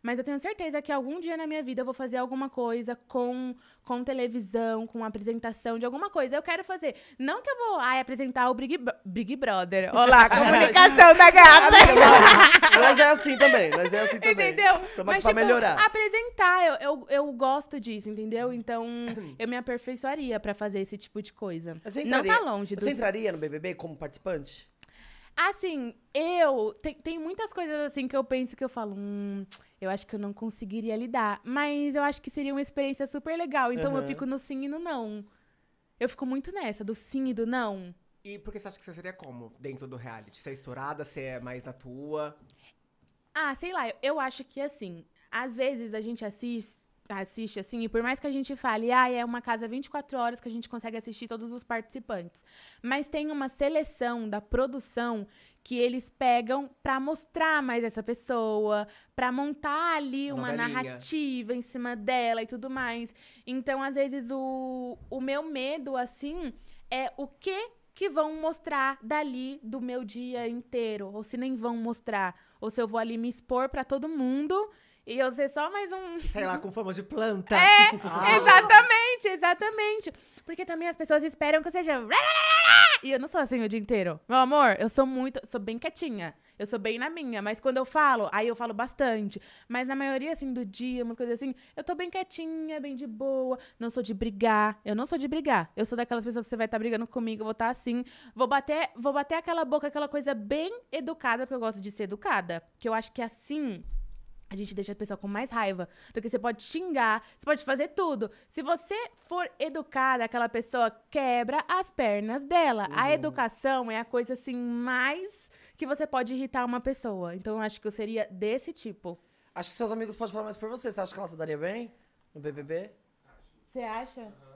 Mas eu tenho certeza que algum dia na minha vida eu vou fazer alguma coisa com, com televisão, com apresentação de alguma coisa. Eu quero fazer. Não que eu vou ai, apresentar o Big, Big Brother. Olá, comunicação da gata. É assim, mas é assim também, mas é assim também. Entendeu? Toma Mas, pra tipo, melhorar. Apresentar, eu, eu, eu, gosto disso, entendeu? Então, eu me aperfeiçoaria pra fazer esse tipo de coisa. Entraria, não tá longe. Você dos... entraria no BBB como participante? Assim, eu. Tem, tem muitas coisas assim que eu penso que eu falo, hum, eu acho que eu não conseguiria lidar. Mas eu acho que seria uma experiência super legal. Então uhum. eu fico no sim e no não. Eu fico muito nessa, do sim e do não. E porque você acha que você seria como dentro do reality? Você é estourada, você é mais na tua? Ah, sei lá, eu, eu acho que assim, às vezes a gente assiste, assiste assim, e por mais que a gente fale, ah, é uma casa 24 horas que a gente consegue assistir todos os participantes, mas tem uma seleção da produção que eles pegam para mostrar mais essa pessoa, para montar ali uma, uma narrativa em cima dela e tudo mais. Então, às vezes o, o meu medo assim é o que que vão mostrar dali do meu dia inteiro, ou se nem vão mostrar, ou se eu vou ali me expor para todo mundo e eu ser só mais um. Sei lá, com fama de planta. É, ah. exatamente, exatamente. Porque também as pessoas esperam que eu seja. E eu não sou assim o dia inteiro. Meu amor, eu sou muito. Sou bem quietinha. Eu sou bem na minha. Mas quando eu falo, aí eu falo bastante. Mas na maioria, assim, do dia, umas coisas assim, eu tô bem quietinha, bem de boa. Não sou de brigar. Eu não sou de brigar. Eu sou daquelas pessoas que você vai estar tá brigando comigo, eu vou estar tá assim. Vou bater, vou bater aquela boca, aquela coisa bem educada, porque eu gosto de ser educada. Que eu acho que é assim a gente deixa a pessoa com mais raiva. do que você pode xingar, você pode fazer tudo. Se você for educada, aquela pessoa quebra as pernas dela. Uhum. A educação é a coisa assim mais que você pode irritar uma pessoa. Então eu acho que eu seria desse tipo. Acho que seus amigos podem falar mais por você. Você acha que ela se daria bem no BBB? Você acha? Uhum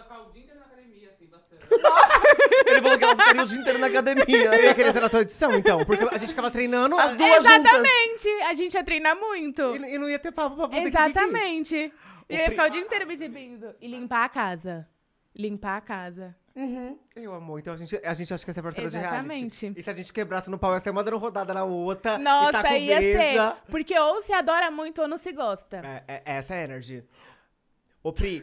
ficar o dia inteiro na academia, assim, bastante. Ele falou que ela ficaria o dia inteiro na academia. Eu ia querer entrar na tua edição, então. Porque a gente ficava treinando as duas juntas. Exatamente. A gente ia treinar muito. E, e não ia ter papo pra fazer Exatamente. E eu ia ficar o dia inteiro me exibindo. E limpar a casa. Limpar a casa. Uhum. Eu, amo, então a gente, a gente acha que essa é parceira de Exatamente. E se a gente quebrasse no pau, ia ser uma dando rodada na outra. e tá Nossa, com ia beija. ser. Porque ou se adora muito ou não se gosta. É, é- essa é a energy. Ô, Pri,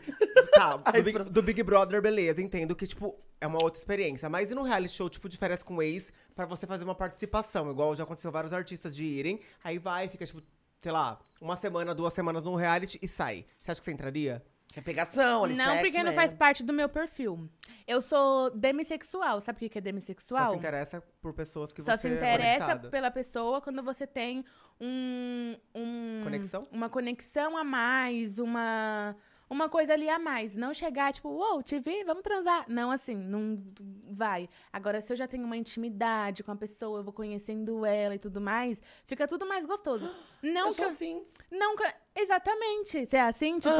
tá, do, Big, do Big Brother, beleza, entendo que, tipo, é uma outra experiência. Mas e num reality show, tipo, de férias com ex, pra você fazer uma participação? Igual já aconteceu vários artistas de irem, aí vai, fica, tipo, sei lá, uma semana, duas semanas no reality e sai. Você acha que você entraria? É pegação, ali Não, sexo, porque né? não faz parte do meu perfil. Eu sou demissexual. Sabe o que é demissexual? Só se interessa por pessoas que Só você Só é se interessa é pela pessoa quando você tem um, um. Conexão? Uma conexão a mais, uma uma coisa ali a mais. Não chegar, tipo, uou, wow, te vi, vamos transar. Não, assim, não vai. Agora, se eu já tenho uma intimidade com a pessoa, eu vou conhecendo ela e tudo mais, fica tudo mais gostoso. Não eu que eu, assim. Não que... Exatamente. Você é assim, tipo.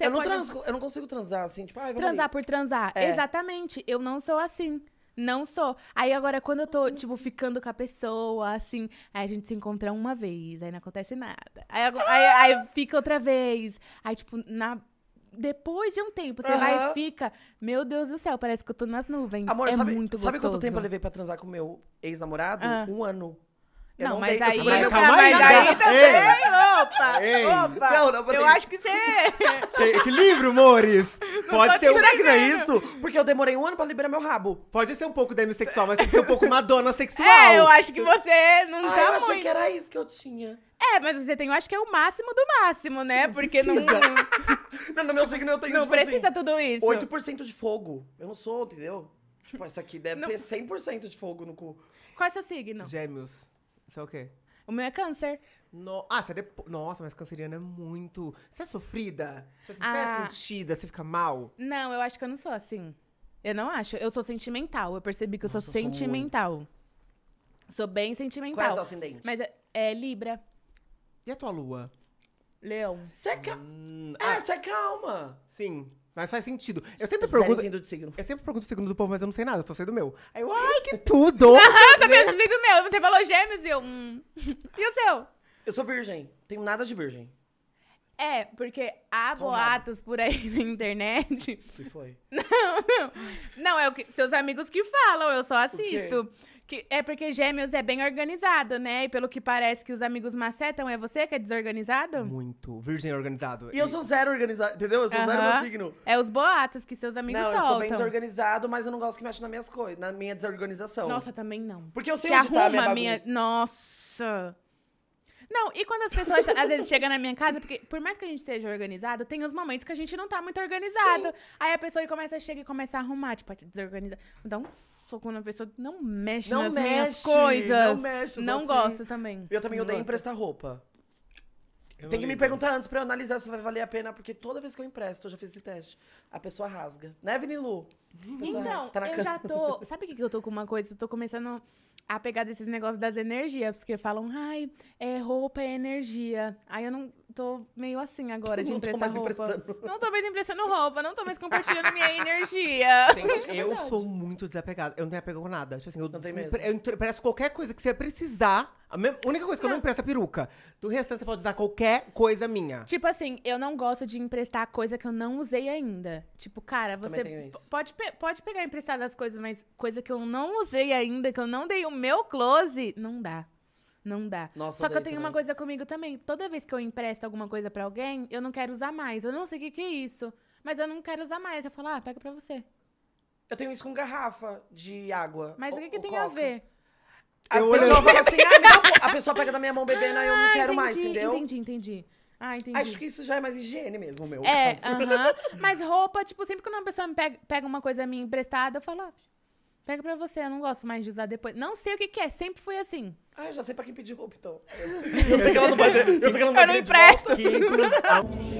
eu, não pode... transco, eu não consigo transar assim, tipo, ah, transar ali. por transar. É. Exatamente. Eu não sou assim. Não sou. Aí agora, quando eu tô, sim, tipo, sim. ficando com a pessoa, assim, aí a gente se encontra uma vez, aí não acontece nada. Aí, ah! aí, aí, fica outra vez. Aí, tipo, na depois de um tempo, você uhum. vai e fica, meu Deus do céu, parece que eu tô nas nuvens. Amor, é sabe, muito sabe quanto tempo eu levei pra transar com meu ex-namorado? Uhum. Um ano. Eu não, não mas aí, falei, calma aí, mas aí também, opa, opa. Não, não, eu acho que você... Equilíbrio, amores. Pode ser, será que não é isso? Porque eu demorei um ano pra liberar meu rabo. Pode ser um pouco demissexual, mas tem que ser um pouco madonna sexual. É, eu acho que você não ah, tá eu muito. achei que era isso que eu tinha. É, mas você tem, eu acho que é o máximo do máximo, né? Não Porque não... não, no meu signo eu tenho, Não tipo assim, precisa assim, tudo isso. 8% de fogo. Eu não sou, entendeu? Tipo, essa aqui deve não. ter 100% de fogo no cu. Qual é seu signo? Gêmeos. Você é o quê? O meu é câncer. No... Ah, você é Nossa, mas canceriana é muito. Você é sofrida? Você é, é ah. é sentida? Você fica mal? Não, eu acho que eu não sou assim. Eu não acho. Eu sou sentimental. Eu percebi que eu Nossa, sou sentimental. Sou, sou, bem sentimental. Qual é o seu ascendente? Mas é, é Libra. E a tua lua? Leão. Você é, calma. hum, é, ah, é calma. Sim. Mas faz sentido. Eu sempre Zero é pergunto. Entendo signo. Eu sempre pergunto o signo do povo, mas eu não sei nada, eu tô sendo meu. Aí eu, ai, que tudo! Aham, você pensa assim do meu. Você falou gêmeos e eu. Hum. E o seu? Eu sou virgem. Tenho nada de virgem. É, porque há Tô boatos por aí na internet. Se foi. Não, não. Não, é o que seus amigos que falam, eu só assisto. Que é porque gêmeos é bem organizado, né? E pelo que parece que os amigos macetam, é você que é desorganizado? Muito. Virgem é organizado. E eu sou zero organizado, entendeu? Eu sou zero meu signo. É os boatos que seus amigos não, soltam. eu sou bem desorganizado, mas eu não gosto que mexa nas minhas coisas, na minha desorganização. Nossa, também não. Porque eu sei Se onde tá a minha bagunça. minha... Nossa... Não, e quando as pessoas às vezes chegam na minha casa, porque por mais que a gente esteja organizado, tem os momentos que a gente não tá muito organizado. Sim. Aí a pessoa começa, chega e começa a arrumar, tipo, a desorganizar. Dá um soco na pessoa, não mexe não nas mexe, minhas coisas. Não mexe, Não assim. gosto também. Eu também não odeio gosto. emprestar roupa. Eu tem que me perguntar antes pra eu analisar se vai valer a pena, porque toda vez que eu empresto, eu já fiz esse teste, a pessoa rasga. Né, Vinilu? Então, tá eu já tô... Sabe o que, que eu tô com uma coisa? Eu tô começando a pegar desses negócios das energias, porque falam, ai, é, roupa é energia. Aí eu não, tô meio assim agora de emprestar não tô mais roupa. Emprestando. Não tô mais emprestando roupa, não tô mais compartilhando minha energia. Gente, é eu sou muito desapegada. Eu não tenho apego com nada. Tipo assim, eu, não tem mesmo. Eu, empresto qualquer coisa que você precisar. A única coisa que não. eu não empresto ah. é peruca. Do restante, você pode usar qualquer coisa minha. Tipo assim, eu não gosto de emprestar coisa que eu não usei ainda. Tipo, cara, você pode, pe pode pegar emprestado as coisas, mas coisa que eu não usei ainda, que eu não dei o meu close, não dá. Não dá. Nossa, Só que eu tenho também. uma coisa comigo também. Toda vez que eu empresto alguma coisa para alguém, eu não quero usar mais. Eu não sei o que, que é isso, mas eu não quero usar mais. Eu falo, ah, pega pra você. Eu tenho isso com garrafa de água. Mas o, que, que tem coca. a ver? A eu pessoa olhei. fala assim, ah, a pessoa pega da minha mão bebendo, aí ah, eu não ah, quero entendi, mais, entendeu? Entendi, entendi. Ah, entendi. Acho que isso já é mais higiene mesmo, meu. É, uh -huh. mas roupa, tipo, sempre que uma pessoa me pega, pega uma coisa minha emprestada, eu falo, ah, Pega pra você, eu não gosto mais de usar depois. Não sei o que, que é, sempre fui assim. Ah, eu já sei pra quem pedir roupa, então. Eu sei que ela não vai ter. Eu sei que ela não vai eu não empresto.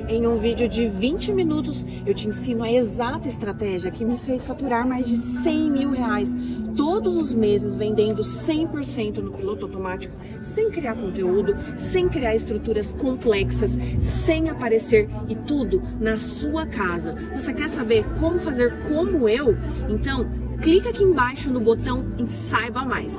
Em um vídeo de 20 minutos, eu te ensino a exata estratégia que me fez faturar mais de 100 mil reais todos os meses vendendo 100% no piloto automático, sem criar conteúdo, sem criar estruturas complexas, sem aparecer e tudo na sua casa. Você quer saber como fazer como eu? Então, clica aqui embaixo no botão e saiba mais.